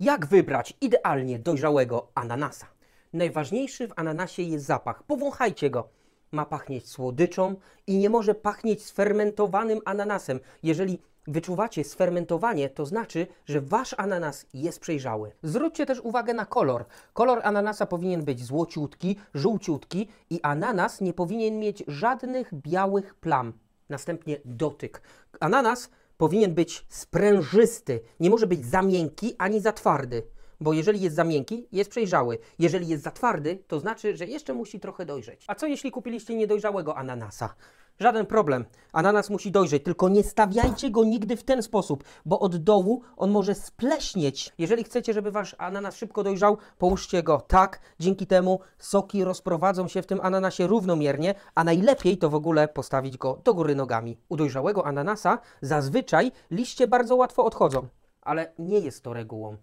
Jak wybrać idealnie dojrzałego ananasa? Najważniejszy w ananasie jest zapach. Powąchajcie go. Ma pachnieć słodyczą i nie może pachnieć sfermentowanym ananasem. Jeżeli wyczuwacie sfermentowanie, to znaczy, że wasz ananas jest przejrzały. Zwróćcie też uwagę na kolor. Kolor ananasa powinien być złociutki, żółciutki i ananas nie powinien mieć żadnych białych plam. Następnie dotyk. Ananas powinien być sprężysty, nie może być za miękki ani za twardy, bo jeżeli jest za miękki, jest przejrzały. Jeżeli jest za twardy, to znaczy, że jeszcze musi trochę dojrzeć. A co jeśli kupiliście niedojrzałego ananasa? Żaden problem. Ananas musi dojrzeć, tylko nie stawiajcie go nigdy w ten sposób, bo od dołu on może spleśnieć. Jeżeli chcecie, żeby wasz ananas szybko dojrzał, połóżcie go tak. Dzięki temu soki rozprowadzą się w tym ananasie równomiernie, a najlepiej to w ogóle postawić go do góry nogami. U dojrzałego ananasa zazwyczaj liście bardzo łatwo odchodzą, ale nie jest to regułą.